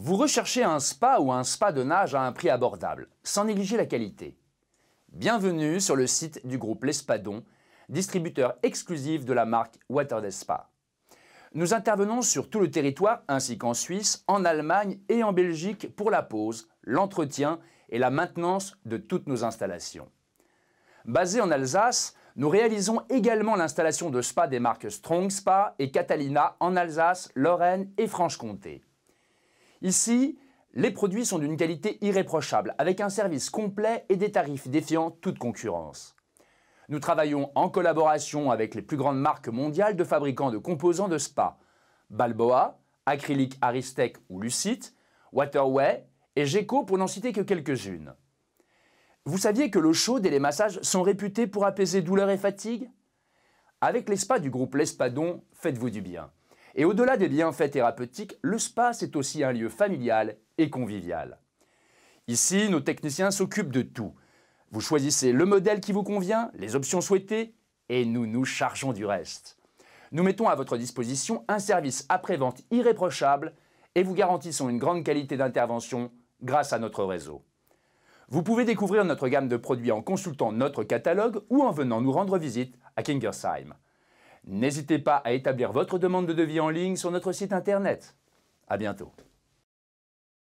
Vous recherchez un spa ou un spa de nage à un prix abordable, sans négliger la qualité. Bienvenue sur le site du groupe L'Espadon, distributeur exclusif de la marque Water Spa. Nous intervenons sur tout le territoire ainsi qu'en Suisse, en Allemagne et en Belgique pour la pose, l'entretien et la maintenance de toutes nos installations. Basé en Alsace, nous réalisons également l'installation de spas des marques Strong Spa et Catalina en Alsace, Lorraine et Franche-Comté. Ici, les produits sont d'une qualité irréprochable, avec un service complet et des tarifs défiant toute concurrence. Nous travaillons en collaboration avec les plus grandes marques mondiales de fabricants de composants de spa, Balboa, Acrylic Aristec ou Lucite, Waterway et Geco pour n'en citer que quelques-unes. Vous saviez que l'eau chaude et les massages sont réputés pour apaiser douleur et fatigue Avec les spas du groupe L'Espadon, faites-vous du bien. Et au-delà des bienfaits thérapeutiques, le spa, c'est aussi un lieu familial et convivial. Ici, nos techniciens s'occupent de tout. Vous choisissez le modèle qui vous convient, les options souhaitées, et nous nous chargeons du reste. Nous mettons à votre disposition un service après-vente irréprochable et vous garantissons une grande qualité d'intervention grâce à notre réseau. Vous pouvez découvrir notre gamme de produits en consultant notre catalogue ou en venant nous rendre visite à Kingersheim. N'hésitez pas à établir votre demande de devis en ligne sur notre site internet. À bientôt.